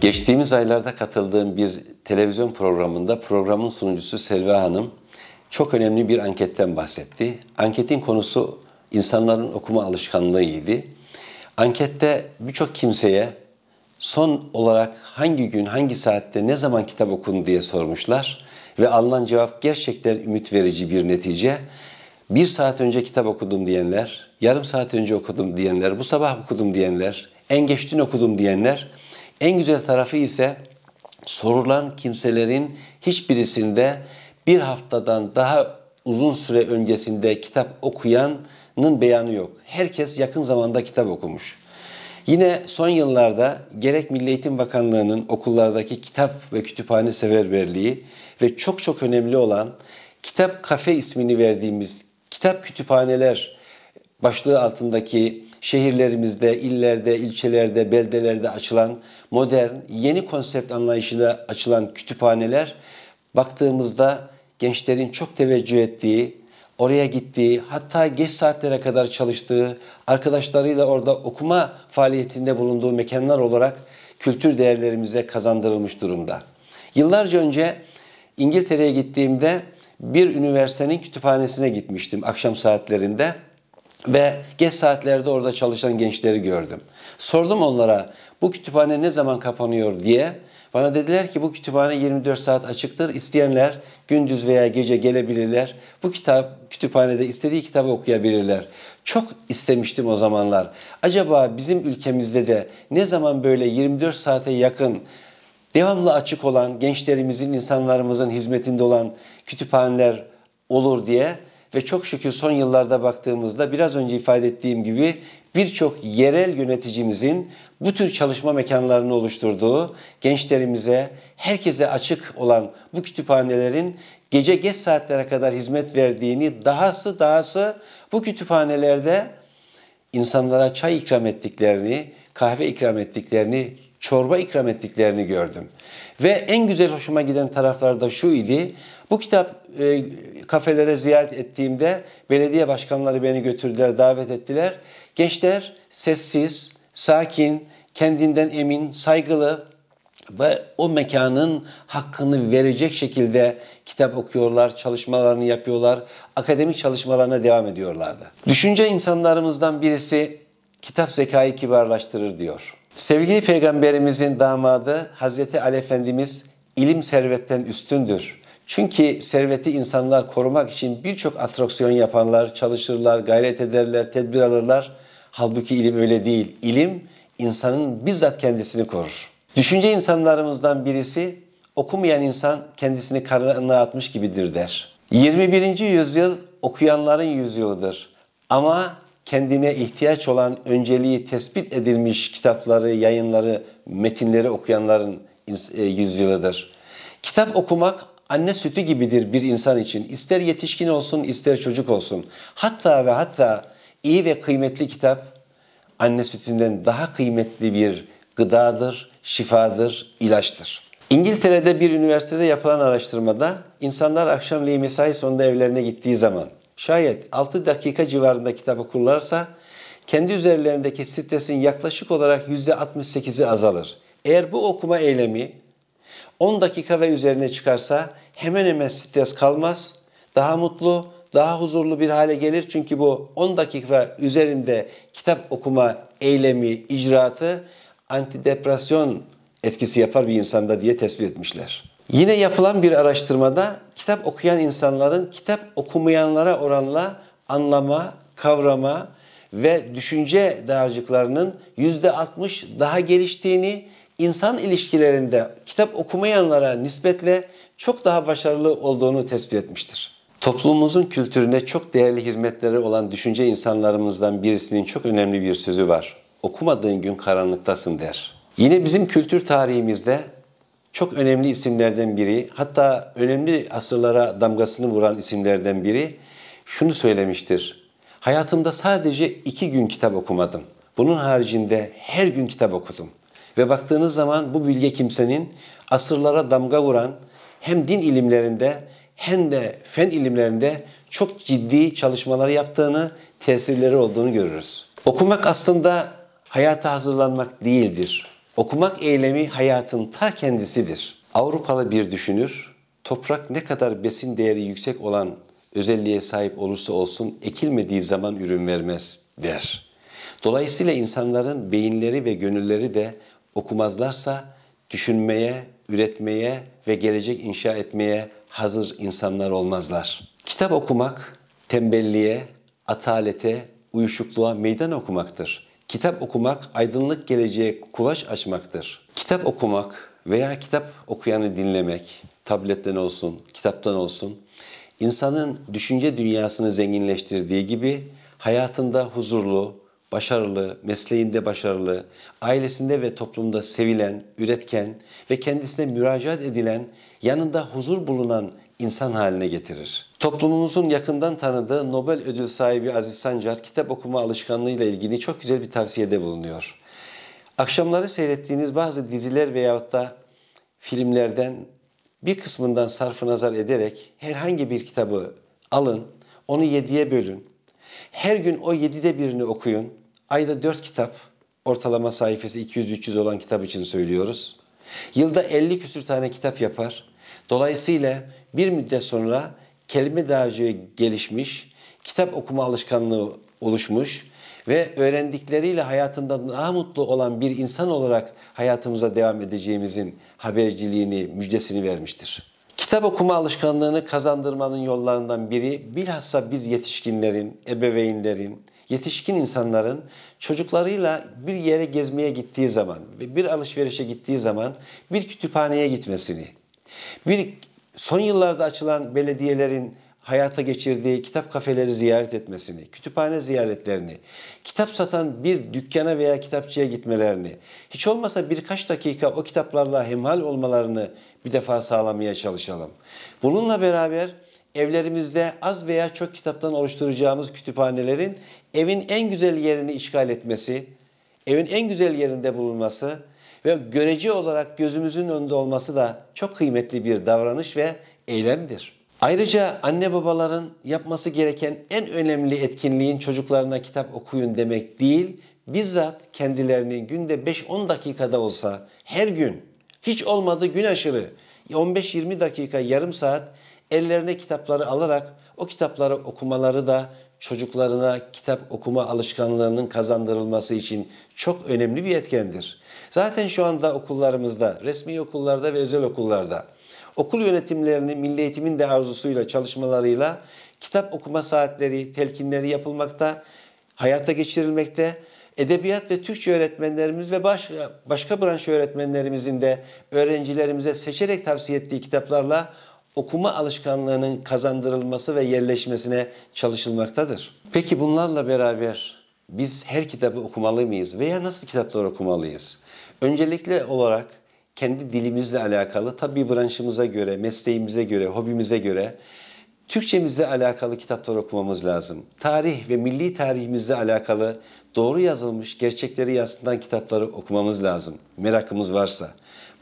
Geçtiğimiz aylarda katıldığım bir televizyon programında programın sunucusu Selva Hanım çok önemli bir anketten bahsetti. Anketin konusu insanların okuma alışkanlığıydı. Ankette birçok kimseye son olarak hangi gün, hangi saatte, ne zaman kitap okun diye sormuşlar ve alınan cevap gerçekten ümit verici bir netice. Bir saat önce kitap okudum diyenler, yarım saat önce okudum diyenler, bu sabah okudum diyenler, en geç dün okudum diyenler en güzel tarafı ise sorulan kimselerin hiçbirisinde bir haftadan daha uzun süre öncesinde kitap okuyanın beyanı yok. Herkes yakın zamanda kitap okumuş. Yine son yıllarda gerek Milli Eğitim Bakanlığı'nın okullardaki kitap ve kütüphane severberliği ve çok çok önemli olan kitap kafe ismini verdiğimiz kitap kütüphaneler başlığı altındaki şehirlerimizde, illerde, ilçelerde, beldelerde açılan modern, yeni konsept anlayışıyla açılan kütüphaneler baktığımızda gençlerin çok teveccüh ettiği, oraya gittiği, hatta geç saatlere kadar çalıştığı, arkadaşlarıyla orada okuma faaliyetinde bulunduğu mekanlar olarak kültür değerlerimize kazandırılmış durumda. Yıllarca önce İngiltere'ye gittiğimde bir üniversitenin kütüphanesine gitmiştim akşam saatlerinde. Ve geç saatlerde orada çalışan gençleri gördüm. Sordum onlara bu kütüphane ne zaman kapanıyor diye. Bana dediler ki bu kütüphane 24 saat açıktır. İsteyenler gündüz veya gece gelebilirler. Bu kitap kütüphanede istediği kitabı okuyabilirler. Çok istemiştim o zamanlar. Acaba bizim ülkemizde de ne zaman böyle 24 saate yakın devamlı açık olan gençlerimizin, insanlarımızın hizmetinde olan kütüphaneler olur diye ve çok şükür son yıllarda baktığımızda biraz önce ifade ettiğim gibi birçok yerel yöneticimizin bu tür çalışma mekanlarını oluşturduğu, gençlerimize, herkese açık olan bu kütüphanelerin gece geç saatlere kadar hizmet verdiğini, dahası dahası bu kütüphanelerde insanlara çay ikram ettiklerini, kahve ikram ettiklerini çorba ikram ettiklerini gördüm. Ve en güzel hoşuma giden taraflar da şu idi. Bu kitap e, kafelere ziyaret ettiğimde belediye başkanları beni götürdüler, davet ettiler. Gençler sessiz, sakin, kendinden emin, saygılı ve o mekanın hakkını verecek şekilde kitap okuyorlar, çalışmalarını yapıyorlar, akademik çalışmalarına devam ediyorlardı. Düşünce insanlarımızdan birisi kitap zekayı kibarlaştırır diyor. Sevgili Peygamberimizin damadı Hazreti Ali Efendimiz ilim servetten üstündür. Çünkü serveti insanlar korumak için birçok atraksiyon yaparlar, çalışırlar, gayret ederler, tedbir alırlar. Halbuki ilim öyle değil. İlim insanın bizzat kendisini korur. Düşünce insanlarımızdan birisi okumayan insan kendisini karına atmış gibidir der. 21. yüzyıl okuyanların yüzyıldır. Ama kendine ihtiyaç olan önceliği tespit edilmiş kitapları, yayınları, metinleri okuyanların e, yüzyılıdır. Kitap okumak anne sütü gibidir bir insan için. İster yetişkin olsun, ister çocuk olsun. Hatta ve hatta iyi ve kıymetli kitap anne sütünden daha kıymetli bir gıdadır, şifadır, ilaçtır. İngiltere'de bir üniversitede yapılan araştırmada insanlar akşamleyin mesai sonunda evlerine gittiği zaman şayet 6 dakika civarında kitabı kullanırsa kendi üzerlerindeki stresin yaklaşık olarak %68'i azalır. Eğer bu okuma eylemi 10 dakika ve üzerine çıkarsa hemen hemen stres kalmaz. Daha mutlu, daha huzurlu bir hale gelir. Çünkü bu 10 dakika üzerinde kitap okuma eylemi, icraatı antidepresyon etkisi yapar bir insanda diye tespit etmişler. Yine yapılan bir araştırmada kitap okuyan insanların kitap okumayanlara oranla anlama, kavrama ve düşünce dağarcıklarının %60 daha geliştiğini, insan ilişkilerinde kitap okumayanlara nispetle çok daha başarılı olduğunu tespit etmiştir. Toplumumuzun kültürüne çok değerli hizmetleri olan düşünce insanlarımızdan birisinin çok önemli bir sözü var. Okumadığın gün karanlıktasın der. Yine bizim kültür tarihimizde çok önemli isimlerden biri, hatta önemli asırlara damgasını vuran isimlerden biri şunu söylemiştir. Hayatımda sadece iki gün kitap okumadım. Bunun haricinde her gün kitap okudum. Ve baktığınız zaman bu bilge kimsenin asırlara damga vuran hem din ilimlerinde hem de fen ilimlerinde çok ciddi çalışmalar yaptığını, tesirleri olduğunu görürüz. Okumak aslında hayata hazırlanmak değildir. Okumak eylemi hayatın ta kendisidir. Avrupalı bir düşünür, toprak ne kadar besin değeri yüksek olan özelliğe sahip olursa olsun ekilmediği zaman ürün vermez der. Dolayısıyla insanların beyinleri ve gönülleri de okumazlarsa düşünmeye, üretmeye ve gelecek inşa etmeye hazır insanlar olmazlar. Kitap okumak tembelliğe, atalete, uyuşukluğa meydan okumaktır. Kitap okumak aydınlık geleceğe kulaç açmaktır. Kitap okumak veya kitap okuyanı dinlemek, tabletten olsun, kitaptan olsun, insanın düşünce dünyasını zenginleştirdiği gibi hayatında huzurlu, başarılı, mesleğinde başarılı, ailesinde ve toplumda sevilen, üretken ve kendisine müracaat edilen, yanında huzur bulunan insan haline getirir. Toplumumuzun yakından tanıdığı Nobel ödül sahibi Aziz Sancar kitap okuma alışkanlığıyla ilgili çok güzel bir tavsiyede bulunuyor. Akşamları seyrettiğiniz bazı diziler veyahut da filmlerden bir kısmından sarfı nazar ederek herhangi bir kitabı alın, onu yediye bölün. Her gün o yedide birini okuyun. Ayda dört kitap, ortalama sayfası 200-300 olan kitap için söylüyoruz. Yılda 50 küsür tane kitap yapar. Dolayısıyla bir müddet sonra kelime dağarcığı gelişmiş, kitap okuma alışkanlığı oluşmuş ve öğrendikleriyle hayatında daha mutlu olan bir insan olarak hayatımıza devam edeceğimizin haberciliğini, müjdesini vermiştir. Kitap okuma alışkanlığını kazandırmanın yollarından biri bilhassa biz yetişkinlerin, ebeveynlerin, yetişkin insanların çocuklarıyla bir yere gezmeye gittiği zaman ve bir alışverişe gittiği zaman bir kütüphaneye gitmesini, bir, son yıllarda açılan belediyelerin hayata geçirdiği kitap kafeleri ziyaret etmesini, kütüphane ziyaretlerini, kitap satan bir dükkana veya kitapçıya gitmelerini, hiç olmasa birkaç dakika o kitaplarla hemhal olmalarını bir defa sağlamaya çalışalım. Bununla beraber evlerimizde az veya çok kitaptan oluşturacağımız kütüphanelerin evin en güzel yerini işgal etmesi, evin en güzel yerinde bulunması ve görece olarak gözümüzün önünde olması da çok kıymetli bir davranış ve eylemdir. Ayrıca anne babaların yapması gereken en önemli etkinliğin çocuklarına kitap okuyun demek değil, bizzat kendilerinin günde 5-10 dakikada olsa her gün, hiç olmadı gün aşırı 15-20 dakika, yarım saat ellerine kitapları alarak o kitapları okumaları da çocuklarına kitap okuma alışkanlığının kazandırılması için çok önemli bir etkendir. Zaten şu anda okullarımızda, resmi okullarda ve özel okullarda okul yönetimlerinin milli eğitimin de arzusuyla, çalışmalarıyla kitap okuma saatleri, telkinleri yapılmakta, hayata geçirilmekte. Edebiyat ve Türkçe öğretmenlerimiz ve başka, başka branş öğretmenlerimizin de öğrencilerimize seçerek tavsiye ettiği kitaplarla okuma alışkanlığının kazandırılması ve yerleşmesine çalışılmaktadır. Peki bunlarla beraber biz her kitabı okumalı mıyız veya nasıl kitaplar okumalıyız? Öncelikle olarak kendi dilimizle alakalı, tabi branşımıza göre, mesleğimize göre, hobimize göre Türkçemizle alakalı kitaplar okumamız lazım. Tarih ve milli tarihimizle alakalı doğru yazılmış gerçekleri yansıtan kitapları okumamız lazım. Merakımız varsa.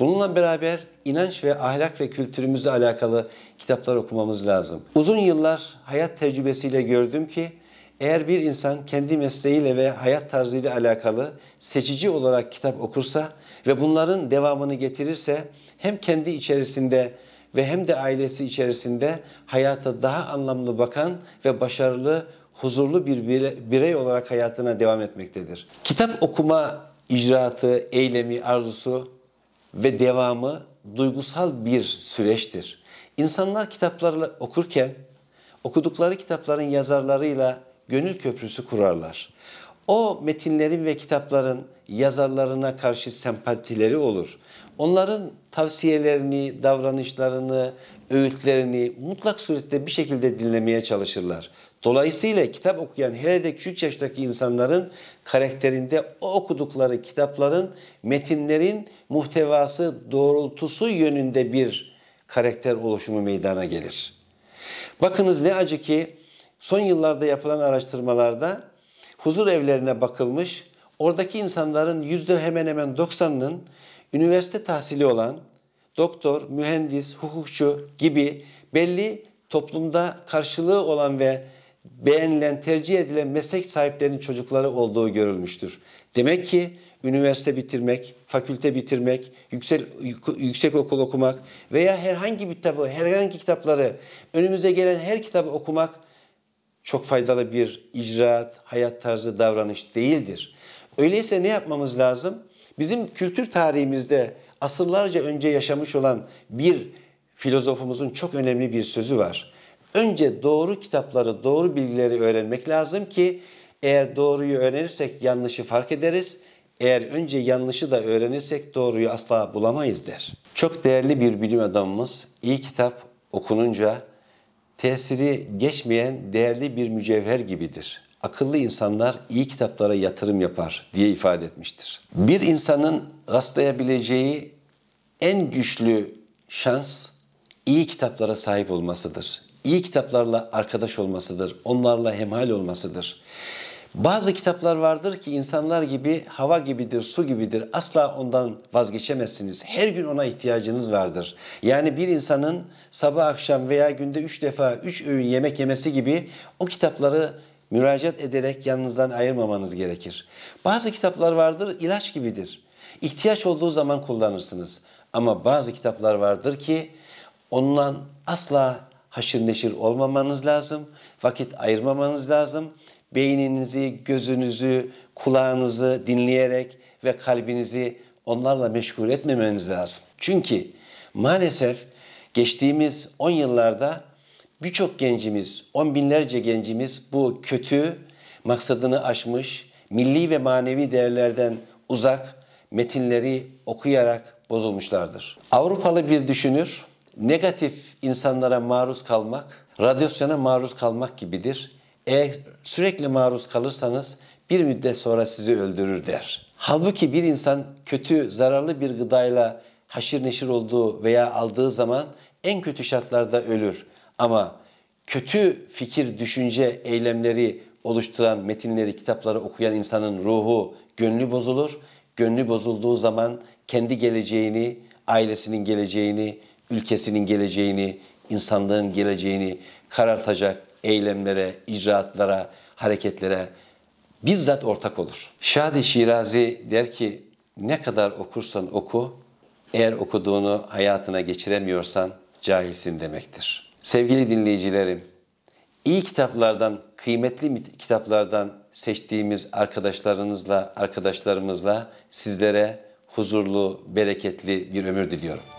Bununla beraber inanç ve ahlak ve kültürümüzle alakalı kitaplar okumamız lazım. Uzun yıllar hayat tecrübesiyle gördüm ki eğer bir insan kendi mesleğiyle ve hayat tarzıyla alakalı seçici olarak kitap okursa ve bunların devamını getirirse hem kendi içerisinde ve hem de ailesi içerisinde hayata daha anlamlı bakan ve başarılı, huzurlu bir birey olarak hayatına devam etmektedir. Kitap okuma icraatı, eylemi, arzusu ve devamı duygusal bir süreçtir. İnsanlar kitapları okurken okudukları kitapların yazarlarıyla gönül köprüsü kurarlar. O metinlerin ve kitapların yazarlarına karşı sempatileri olur. Onların tavsiyelerini, davranışlarını, öğütlerini mutlak surette bir şekilde dinlemeye çalışırlar. Dolayısıyla kitap okuyan hele de küçük yaştaki insanların karakterinde o okudukları kitapların, metinlerin muhtevası doğrultusu yönünde bir karakter oluşumu meydana gelir. Bakınız ne acı ki son yıllarda yapılan araştırmalarda huzur evlerine bakılmış. Oradaki insanların yüzde hemen hemen 90'ının üniversite tahsili olan doktor, mühendis, hukukçu gibi belli toplumda karşılığı olan ve beğenilen, tercih edilen meslek sahiplerinin çocukları olduğu görülmüştür. Demek ki üniversite bitirmek, fakülte bitirmek, yüksek yüksek okul okumak veya herhangi bir kitabı, herhangi kitapları, önümüze gelen her kitabı okumak çok faydalı bir icraat, hayat tarzı, davranış değildir. Öyleyse ne yapmamız lazım? Bizim kültür tarihimizde asırlarca önce yaşamış olan bir filozofumuzun çok önemli bir sözü var. Önce doğru kitapları, doğru bilgileri öğrenmek lazım ki eğer doğruyu öğrenirsek yanlışı fark ederiz. Eğer önce yanlışı da öğrenirsek doğruyu asla bulamayız der. Çok değerli bir bilim adamımız iyi kitap okununca tesiri geçmeyen değerli bir mücevher gibidir. Akıllı insanlar iyi kitaplara yatırım yapar diye ifade etmiştir. Bir insanın rastlayabileceği en güçlü şans iyi kitaplara sahip olmasıdır. İyi kitaplarla arkadaş olmasıdır. Onlarla hemhal olmasıdır. Bazı kitaplar vardır ki insanlar gibi hava gibidir, su gibidir. Asla ondan vazgeçemezsiniz. Her gün ona ihtiyacınız vardır. Yani bir insanın sabah akşam veya günde üç defa üç öğün yemek yemesi gibi o kitapları müracaat ederek yanınızdan ayırmamanız gerekir. Bazı kitaplar vardır ilaç gibidir. İhtiyaç olduğu zaman kullanırsınız. Ama bazı kitaplar vardır ki ondan asla haşır neşir olmamanız lazım. Vakit ayırmamanız lazım beyninizi, gözünüzü, kulağınızı dinleyerek ve kalbinizi onlarla meşgul etmemeniz lazım. Çünkü maalesef geçtiğimiz 10 yıllarda birçok gencimiz, on binlerce gencimiz bu kötü maksadını aşmış, milli ve manevi değerlerden uzak metinleri okuyarak bozulmuşlardır. Avrupalı bir düşünür, negatif insanlara maruz kalmak, radyasyona maruz kalmak gibidir. Eğer sürekli maruz kalırsanız bir müddet sonra sizi öldürür der. Halbuki bir insan kötü, zararlı bir gıdayla haşir neşir olduğu veya aldığı zaman en kötü şartlarda ölür. Ama kötü fikir, düşünce, eylemleri oluşturan metinleri, kitapları okuyan insanın ruhu, gönlü bozulur. Gönlü bozulduğu zaman kendi geleceğini, ailesinin geleceğini, ülkesinin geleceğini, insanlığın geleceğini karartacak eylemlere, icraatlara, hareketlere bizzat ortak olur. Şadi Şirazi der ki ne kadar okursan oku, eğer okuduğunu hayatına geçiremiyorsan cahilsin demektir. Sevgili dinleyicilerim, iyi kitaplardan, kıymetli kitaplardan seçtiğimiz arkadaşlarınızla, arkadaşlarımızla sizlere huzurlu, bereketli bir ömür diliyorum.